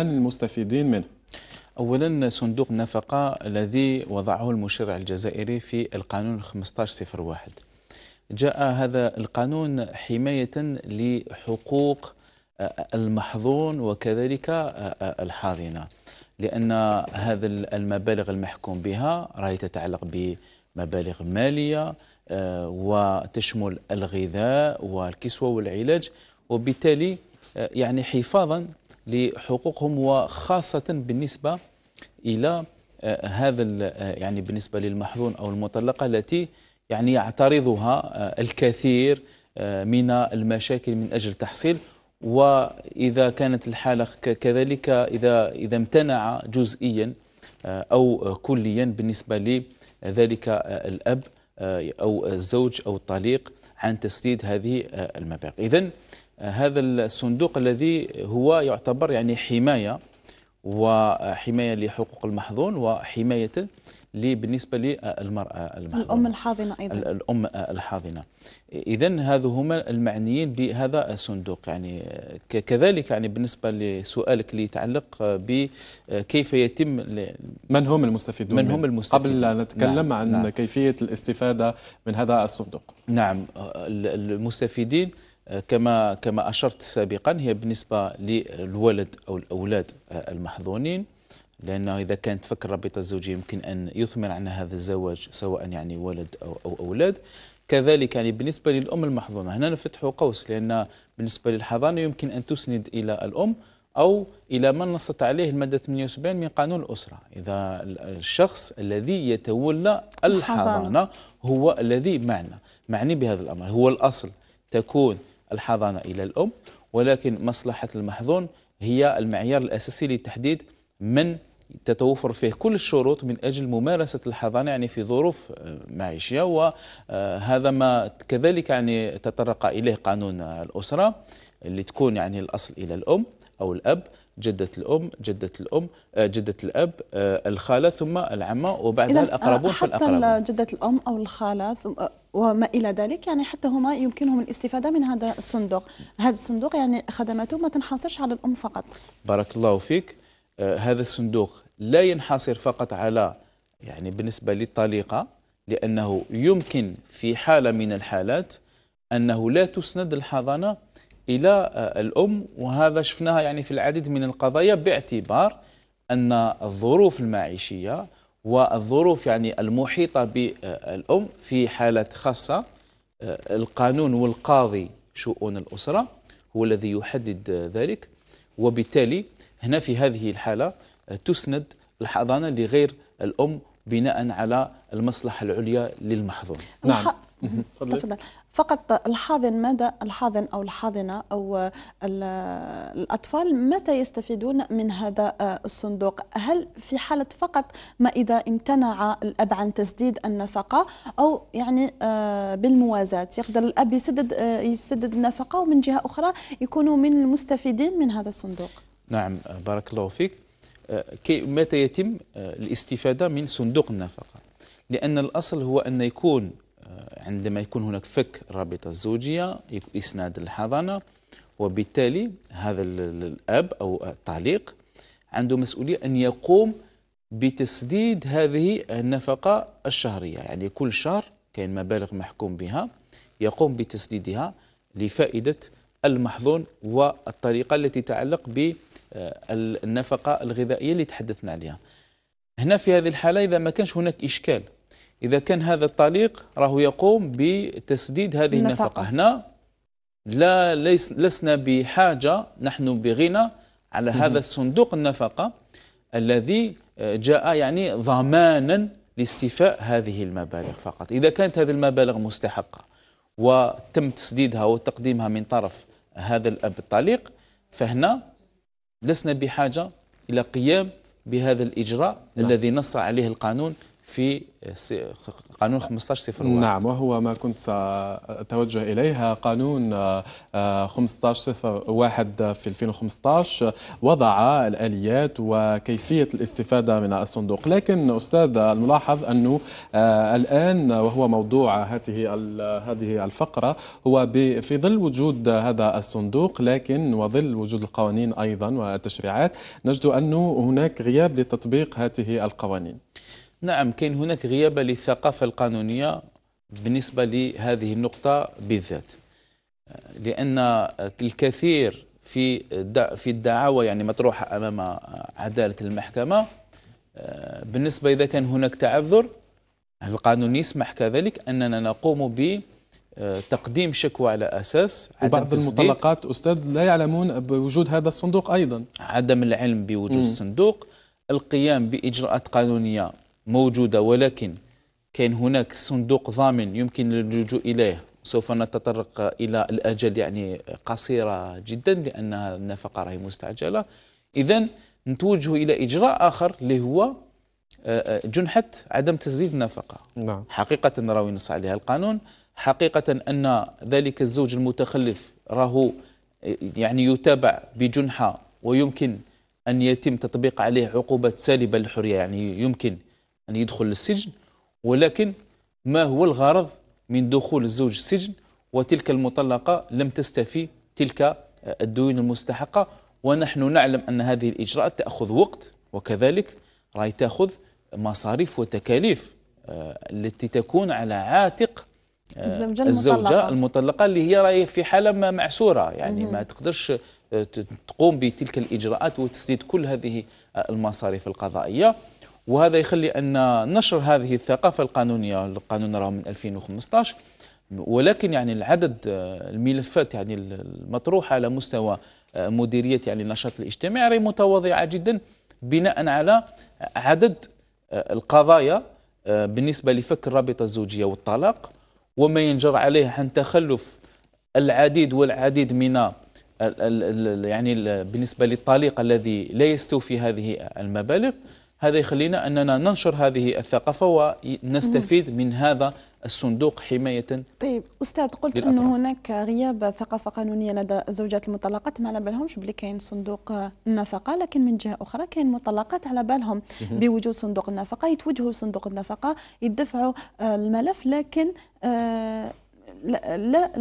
من المستفيدين منه؟ أولا صندوق النفقة الذي وضعه المشرع الجزائري في القانون 1501 جاء هذا القانون حماية لحقوق المحظون وكذلك الحاضنة لأن هذا المبالغ المحكوم بها راهي تتعلق بمبالغ مالية آه، وتشمل الغذاء والكسوة والعلاج وبالتالي آه، يعني حفاظا لحقوقهم وخاصة بالنسبة إلى آه، هذا آه، يعني بالنسبة للمحظون أو المطلقة التي يعني يعترضها آه، الكثير من المشاكل من أجل تحصيل وإذا كانت الحالة كذلك إذا إذا امتنع جزئيا أو كليا بالنسبة لذلك الأب أو الزوج أو الطليق عن تسديد هذه المبالغ إذا هذا الصندوق الذي هو يعتبر يعني حماية وحماية لحقوق المحظون وحماية بالنسبة للمرأة المحظونة الأم الحاضنة أيضا الأم الحاضنة إذا هذو هما المعنيين بهذا الصندوق يعني كذلك يعني بالنسبة لسؤالك اللي يتعلق بكيف يتم من هم المستفيدون من هم المستفيدون قبل لا نتكلم نعم عن نعم كيفية الاستفادة من هذا الصندوق نعم المستفيدين كما كما اشرت سابقا هي بالنسبه للولد او الاولاد المحظونين لانه اذا كانت فك الرابطه الزوجيه يمكن ان يثمر عن هذا الزواج سواء يعني ولد او, أو اولاد كذلك يعني بالنسبه للام المحظونه هنا نفتح قوس لان بالنسبه للحضانه يمكن ان تسند الى الام أو إلى من نصت عليه المادة 78 من قانون الأسرة إذا الشخص الذي يتولى الحضانة هو الذي معنى معني بهذا الأمر هو الأصل تكون الحضانة إلى الأم ولكن مصلحة المحظون هي المعيار الأساسي لتحديد من تتوفر فيه كل الشروط من أجل ممارسة الحضانة يعني في ظروف آه، معيشية وهذا آه، ما كذلك يعني تطرق إليه قانون الأسرة اللي تكون يعني الأصل إلى الأم أو الأب جدة الأم جدة الأم آه، جدة الأب آه، الخالة ثم العمة وبعدها آه، الأقربون حتى الاقربون جدة الأم أو الخالة وما إلى ذلك يعني حتى هما يمكنهم الاستفادة من هذا الصندوق هذا الصندوق يعني خدماته ما تنحصرش على الأم فقط بارك الله فيك هذا الصندوق لا ينحصر فقط على يعني بالنسبة للطليقة لأنه يمكن في حالة من الحالات أنه لا تسند الحضانة إلى آه، الأم وهذا شفناها يعني في العديد من القضايا باعتبار أن الظروف المعيشية والظروف يعني المحيطة بالأم في حالة خاصة آه، القانون والقاضي شؤون الأسرة هو الذي يحدد ذلك وبالتالي هنا في هذه الحالة آه، تسند الحضانة لغير الأم بناء على المصلحة العليا للمحظور نعم تفضل فقط الحاضن ماذا الحاضن أو الحاضنة أو آه، آه، الأطفال متى يستفيدون من هذا آه، الصندوق هل في حالة فقط ما إذا امتنع الأب عن تسديد النفقة أو يعني بالموازاة يقدر الأب يسدد يسدد النفقة ومن جهة أخرى يكونوا من المستفيدين من هذا الصندوق نعم بارك الله فيك متى يتم الاستفادة من صندوق النفقة لأن الأصل هو أن يكون عندما يكون هناك فك الرابطة الزوجية إسناد الحضانة وبالتالي هذا الأب أو الطليق عنده مسؤولية أن يقوم بتسديد هذه النفقة الشهرية يعني كل شهر كاين مبالغ محكوم بها يقوم بتسديدها لفائدة المحظون والطريقة التي تعلق بالنفقة آه، الغذائية اللي تحدثنا عليها هنا في هذه الحالة إذا ما كانش هناك إشكال إذا كان هذا الطليق راه يقوم بتسديد هذه النفقة, النفقة. هنا لا ليس لسنا بحاجة نحن بغنى على هذا الصندوق النفقة الذي آه، جاء يعني ضمانا لاستيفاء هذه المبالغ فقط إذا كانت هذه المبالغ مستحقة وتم تسديدها وتقديمها من طرف هذا الأب الطليق فهنا لسنا بحاجة إلى قيام بهذا الإجراء نعم. الذي نص عليه القانون في قانون 1501 نعم وهو ما كنت سأتوجه إليها قانون 1501 آه، في 2015 وضع الآليات وكيفية الاستفادة من الصندوق لكن أستاذ الملاحظ أنه آه، الآن وهو موضوع هذه هذه الفقرة هو في ظل وجود هذا الصندوق لكن وظل وجود القوانين أيضا والتشريعات نجد أنه هناك غياب لتطبيق هذه القوانين نعم كاين هناك غيابة للثقافة القانونية بالنسبة لهذه النقطة بالذات لأن الكثير في في الدعاوى يعني مطروحة أمام عدالة المحكمة بالنسبة إذا كان هناك تعذر القانون يسمح كذلك أننا نقوم ب تقديم شكوى على اساس وبعض المطلقات استاذ لا يعلمون بوجود هذا الصندوق ايضا عدم العلم بوجود م. الصندوق القيام باجراءات قانونيه موجودة ولكن كان هناك صندوق ضامن يمكن اللجوء إليه سوف نتطرق إلى الأجل يعني قصيرة جدا لأن النفقة راهي مستعجلة إذا نتوجه إلى إجراء آخر اللي هو آه، آه، جنحة عدم تسديد النفقة نعم. حقيقة راهو ينص عليها القانون حقيقة أن ذلك الزوج المتخلف راهو آه، يعني يتابع بجنحة ويمكن أن يتم تطبيق عليه عقوبة سالبة للحرية يعني يمكن أن يدخل للسجن ولكن ما هو الغرض من دخول الزوج السجن وتلك المطلقة لم تستفي تلك آه، الديون المستحقة ونحن نعلم أن هذه الإجراءات تأخذ وقت وكذلك راي تأخذ مصاريف وتكاليف آه، التي تكون على عاتق آه، الزوجة, الزوجة المطلقة اللي هي راي في حالة ما معسورة يعني ما تقدرش تقوم بتلك الإجراءات وتسديد كل هذه المصاريف القضائية وهذا يخلي أن نشر هذه الثقافة القانونية القانون راه من 2015 ولكن يعني العدد الملفات يعني المطروحة على مستوى آه، مديرية يعني النشاط الاجتماعي راهي متواضعة جدا بناء على عدد آه، القضايا آه، بالنسبة لفك الرابطة الزوجية والطلاق وما ينجر عليه عن تخلف العديد والعديد من يعني بالنسبة للطليق الذي لا يستوفي هذه المبالغ هذا يخلينا أننا ننشر هذه الثقافة ونستفيد من هذا الصندوق حماية طيب أستاذ قلت أن هناك غياب ثقافة قانونية لدى الزوجات المطلقات ما على بالهمش بلي كاين صندوق النفقة لكن من جهة أخرى كاين مطلقات على بالهم بوجود صندوق النفقة يتوجهوا لصندوق النفقة يدفعوا آه، الملف لكن آه، لا, لا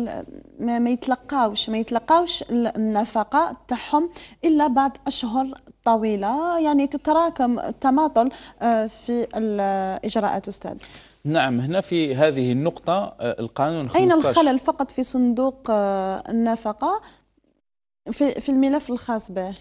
ما, ما يتلقاوش ما يتلقاوش النفقه تاعهم الا بعد اشهر طويله يعني تتراكم التماطل آه، في الاجراءات استاذ نعم هنا في هذه النقطه آه، القانون 15 اين الخلل فقط في صندوق آه، النفقه في في الملف الخاص به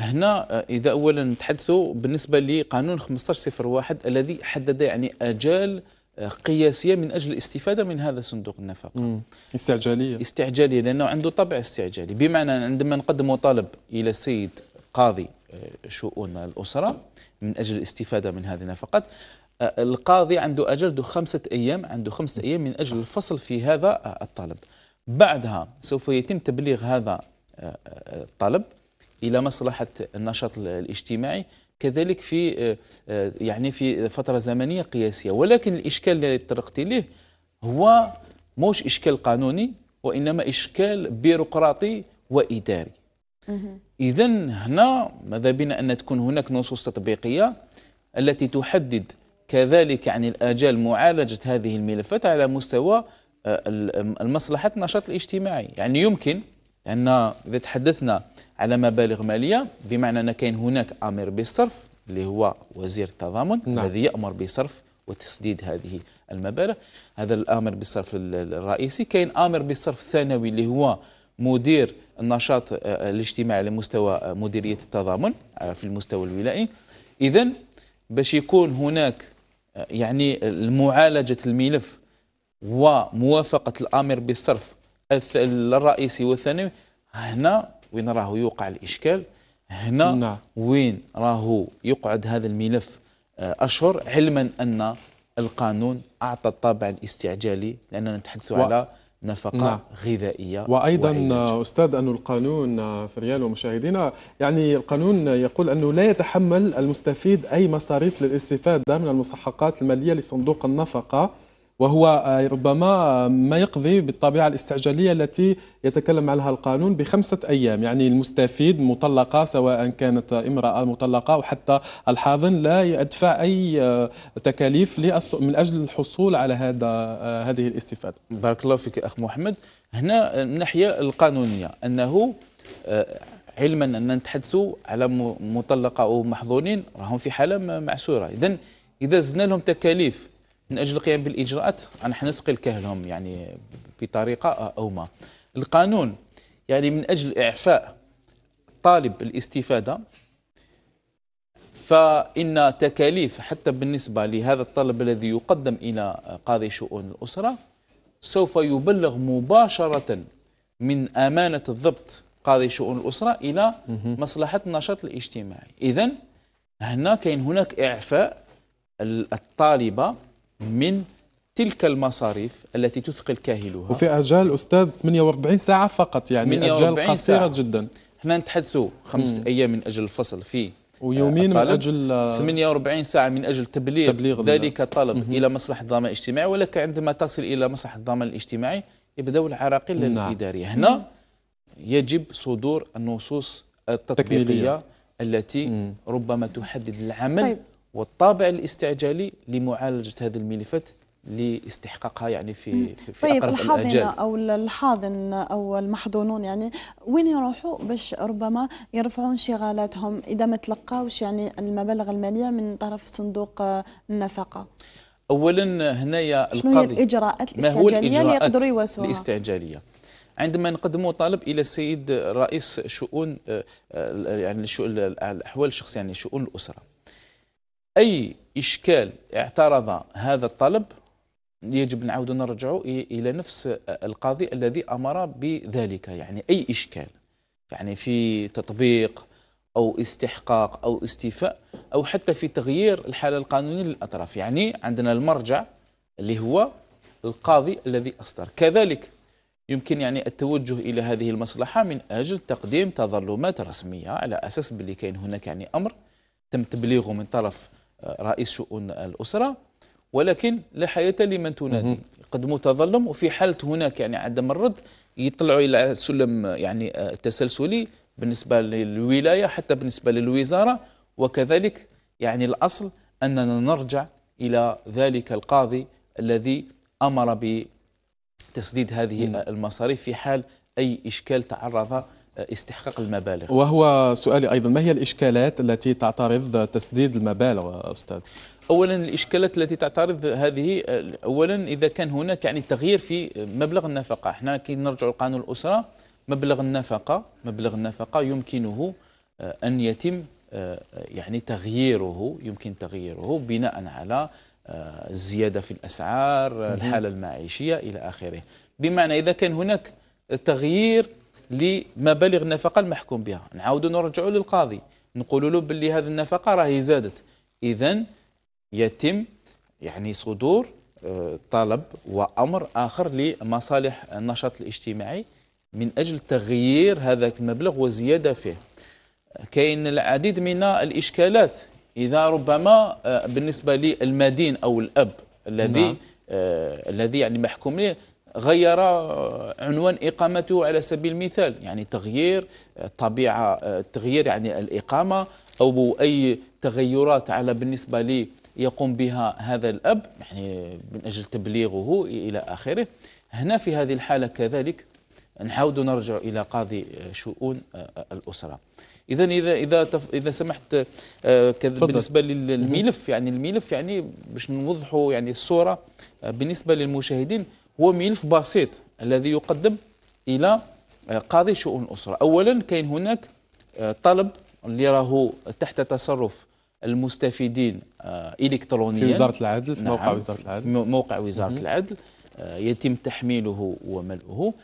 هنا اذا اولا نتحدثوا بالنسبه لقانون 1501 الذي حدد يعني اجال قياسيه من اجل الاستفاده من هذا صندوق النفقه. استعجاليه. استعجاليه لانه عنده طبع استعجالي، بمعنى عندما نقدم طلب الى السيد قاضي آه، شؤون الاسره من اجل الاستفاده من هذه النفقات آه، القاضي عنده اجل خمسه ايام عنده خمسه ايام من اجل الفصل في هذا آه، الطلب. بعدها سوف يتم تبليغ هذا الطلب الى مصلحه النشاط الاجتماعي كذلك في آه، آه، يعني في فترة زمنية قياسية ولكن الإشكال اللي تطرقت إليه هو مش إشكال قانوني وإنما إشكال بيروقراطي وإداري إذا هنا ماذا بنا أن تكون هناك نصوص تطبيقية التي تحدد كذلك عن يعني الآجال معالجة هذه الملفات على مستوى آه، المصلحة النشاط الاجتماعي يعني يمكن لأن إذا تحدثنا على مبالغ مالية بمعنى أن كاين هناك امر بالصرف اللي هو وزير التضامن نعم. الذي يأمر بصرف وتسديد هذه المبالغ هذا الآمر بالصرف الرئيسي كاين آمر بالصرف الثانوي اللي هو مدير النشاط آه، الاجتماعي على مستوى آه، مديرية التضامن آه، في المستوى الولائي إذا باش يكون هناك يعني معالجة الملف وموافقة الآمر بالصرف الرئيسي والثانوي هنا وين راهو يوقع الإشكال هنا نعم. وين راهو يقعد هذا الملف آه، أشهر علما أن القانون أعطى الطابع الاستعجالي لأننا نتحدث و... على نفقة نعم. غذائية وأيضا وعلاج. أستاذ أن القانون آه، فريال ومشاهدينا يعني القانون يقول أنه لا يتحمل المستفيد أي مصاريف للاستفادة من المسحقات المالية لصندوق النفقة وهو آه، ربما آه، ما يقضي بالطبيعة الاستعجالية التي يتكلم عنها القانون بخمسة أيام يعني المستفيد مطلقة سواء كانت امرأة مطلقة أو حتى الحاضن لا يدفع أي آه، تكاليف من أجل الحصول على هذا هذه الاستفادة بارك الله فيك أخ محمد هنا من ناحية القانونية أنه علما أن نتحدثوا على مطلقة أو محظونين راهم في حالة معسورة إذا إذا زدنا لهم تكاليف من أجل القيام بالإجراءات انا نثقل كهلهم يعني بطريقة أو ما القانون يعني من أجل إعفاء طالب الاستفادة فإن تكاليف حتى بالنسبة لهذا الطلب الذي يقدم إلى قاضي شؤون الأسرة سوف يبلغ مباشرة من أمانة الضبط قاضي شؤون الأسرة إلى مصلحة النشاط الاجتماعي إذا هنا كاين هناك إعفاء الطالبة من تلك المصاريف التي تثقل كاهلها وفي أجال أستاذ 48 ساعة فقط يعني أجال قصيرة ساعة. جدا احنا نتحدثوا خمسة أيام من أجل الفصل في ويومين من أجل 48 آه، ساعة من أجل تبليغ, تبليغ ذلك الطلب إلى مصلحة الضمان الاجتماعي ولكن عندما تصل إلى مصلحة الضمان الاجتماعي يبدأوا العراقيل نعم. الإدارية هنا يجب صدور النصوص التطبيقية التي مم. ربما تحدد العمل طيب. والطابع الاستعجالي لمعالجة هذه الملفات لاستحقاقها يعني في في طيب اقرب الاجل او الحاضن او المحضونون يعني وين يروحوا باش ربما يرفعوا انشغالاتهم اذا ما تلقاوش يعني المبالغ الماليه من طرف صندوق النفقه اولا هنايا القاضي الاجراءات ما هو الاجراءات الاستعجاليه عندما نقدموا طلب الى السيد رئيس شؤون آه، آه، يعني الاحوال الشخصيه يعني شؤون الاسره أي إشكال اعترض هذا الطلب يجب نعود نرجع إلى نفس القاضي الذي أمر بذلك يعني أي إشكال يعني في تطبيق أو استحقاق أو استيفاء أو حتى في تغيير الحالة القانونية للأطراف يعني عندنا المرجع اللي هو القاضي الذي أصدر كذلك يمكن يعني التوجه إلى هذه المصلحة من أجل تقديم تظلمات رسمية على أساس بلي كاين هناك يعني أمر تم تبليغه من طرف رئيس شؤون الأسرة ولكن لا حياة لمن تنادي يقدموا تظلم وفي حالة هناك يعني عدم الرد يطلعوا إلى سلم يعني آه، تسلسلي بالنسبة للولاية حتى بالنسبة للوزارة وكذلك يعني الأصل أننا نرجع إلى ذلك القاضي الذي أمر بتسديد هذه المصاريف في حال أي إشكال تعرض استحقاق المبالغ وهو سؤالي أيضا ما هي الإشكالات التي تعترض تسديد المبالغ أستاذ؟ اولا الاشكالات التي تعترض هذه اولا اذا كان هناك يعني تغيير في مبلغ النفقه احنا كي نرجع لقانون الاسره مبلغ النفقه مبلغ النفقه يمكنه آه، ان يتم آه، يعني تغييره يمكن تغييره بناء على آه، الزياده في الاسعار الحاله المعيشيه الى اخره بمعنى اذا كان هناك تغيير لمبالغ النفقة المحكوم بها نعاودوا نرجعوا للقاضي نقول له باللي هذه النفقة راهي زادت إذا يتم يعني صدور آه، طلب وأمر آخر لمصالح النشاط الاجتماعي من أجل تغيير هذاك المبلغ وزياده فيه كاين العديد من الإشكالات إذا ربما آه، بالنسبة للمدين أو الأب الذي نعم. آه، الذي يعني محكوم غير عنوان إقامته على سبيل المثال يعني تغيير آه، طبيعة آه، تغيير يعني الإقامة أو أي تغيرات على بالنسبة لي يقوم بها هذا الأب يعني من أجل تبليغه إلى آخره هنا في هذه الحالة كذلك نحاول نرجع إلى قاضي آه، شؤون الأسرة اذا اذا اذا اذا سمحت بالنسبه للملف يعني الملف يعني باش نوضحوا يعني الصوره بالنسبه للمشاهدين هو ملف بسيط الذي يقدم إلى آه، قاضي شؤون الأسرة أولا كاين هناك آه، طلب اللي راهو تحت تصرف المستفيدين آه، إلكترونيا في وزارة العدل في نعم موقع وزارة العدل موقع وزارة العدل يتم تحميله وملؤه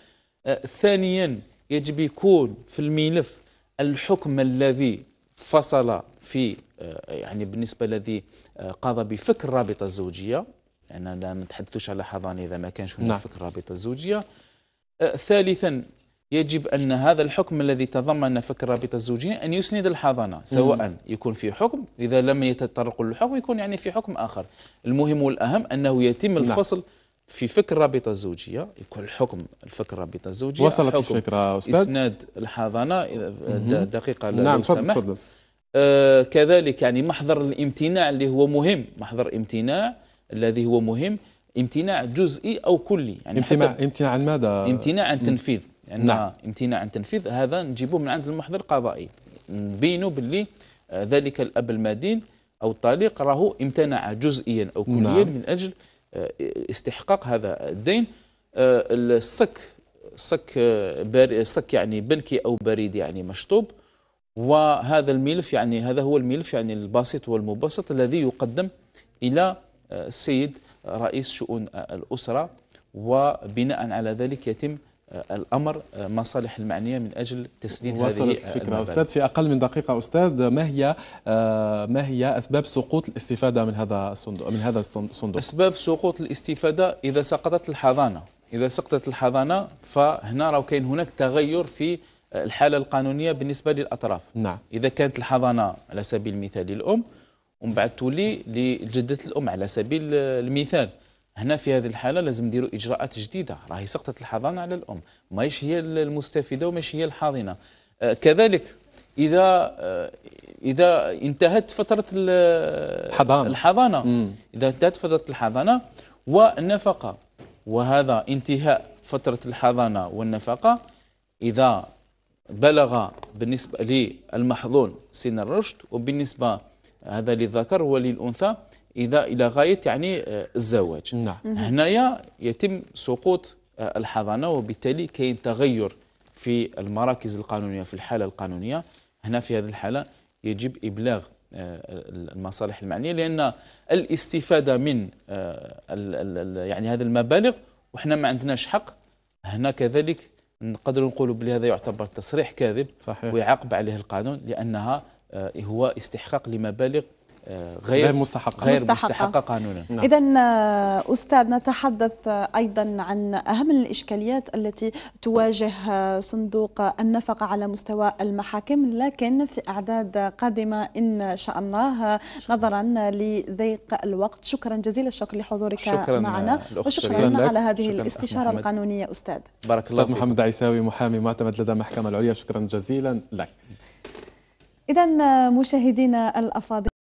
ثانيا يجب يكون في الملف الحكم الذي فصل في يعني بالنسبة الذي قضى بفك الرابطة الزوجية لأننا لا نتحدثش على حضانة إذا ما كانش هناك نعم. فكرة رابطة الزوجية أه، ثالثا يجب أن هذا الحكم الذي تضمن فكرة رابطة الزوجية أن يسند الحضانة سواء يكون في حكم إذا لم يتطرق للحكم يكون يعني في حكم آخر المهم والأهم أنه يتم نعم. الفصل نعم. في فكر رابطة الزوجية يكون الحكم الفكر رابطة الزوجية وصلت الفكرة أستاذ إسناد الحضانة دقيقة نعم تفضل تفضل آه كذلك يعني محضر الامتناع اللي هو مهم محضر امتناع الذي هو مهم امتناع جزئي أو كلي يعني امتناع امتناع عن ماذا؟ امتناع عن تنفيذ يعني نعم. امتناع عن تنفيذ هذا نجيبه من عند المحضر القضائي نبينوا باللي آه، ذلك الأب المدين أو الطليق راه امتنع جزئيا أو كليا نعم. من أجل آه، استحقاق هذا الدين الصك صك صك يعني بنكي أو بريد يعني مشطوب وهذا الملف يعني هذا هو الملف يعني البسيط والمبسط الذي يقدم إلى السيد رئيس شؤون الأسرة وبناء على ذلك يتم آه، الامر آه، مصالح المعنيه من اجل تسديد هذه الفكره آه، المبادئ. استاذ في اقل من دقيقه استاذ ما هي ما هي اسباب سقوط الاستفاده من هذا الصندوق من هذا الصندوق اسباب سقوط الاستفاده اذا سقطت الحضانه اذا سقطت الحضانه فهنا راه كاين هناك تغير في الحاله القانونيه بالنسبه للاطراف نعم. اذا كانت الحضانه على سبيل المثال للام ومن بعد تولي لجدة الأم على سبيل المثال هنا في هذه الحالة لازم نديروا إجراءات جديدة راهي سقطت الحضانة على الأم ماهيش هي المستفيدة وماهيش هي الحاضنة آه، كذلك إذا آه، إذا انتهت فترة الحضانة, الحضانة. إذا انتهت فترة الحضانة والنفقة وهذا انتهاء فترة الحضانة والنفقة إذا بلغ بالنسبة للمحظون سن الرشد وبالنسبة هذا للذكر وللأنثى إذا إلى غاية يعني آه، الزواج نعم. هنايا يتم سقوط آه، الحضانة وبالتالي كاين تغير في المراكز القانونية في الحالة القانونية هنا في هذه الحالة يجب إبلاغ آه، المصالح المعنية لأن الاستفادة من يعني هذه المبالغ وحنا ما عندناش حق هنا كذلك نقدر نقولوا بلي هذا يعتبر تصريح كاذب صحيح. ويعاقب عليه القانون لأنها آه، هو استحقاق لمبالغ آه، غير مستحقة غير مستحقة, قانونا نعم. إذا آه، أستاذ نتحدث أيضا عن أهم الإشكاليات التي تواجه صندوق النفقة على مستوى المحاكم لكن في أعداد قادمة إن شاء الله نظرا لضيق الوقت شكرا جزيلا الشكر لحضورك شكرا معنا وشكرا لك. على هذه شكرا الاستشارة محمد. القانونية أستاذ بارك الله محمد عيساوي محامي معتمد لدى المحكمة العليا شكرا جزيلا لك إذا مشاهدينا الأفاضل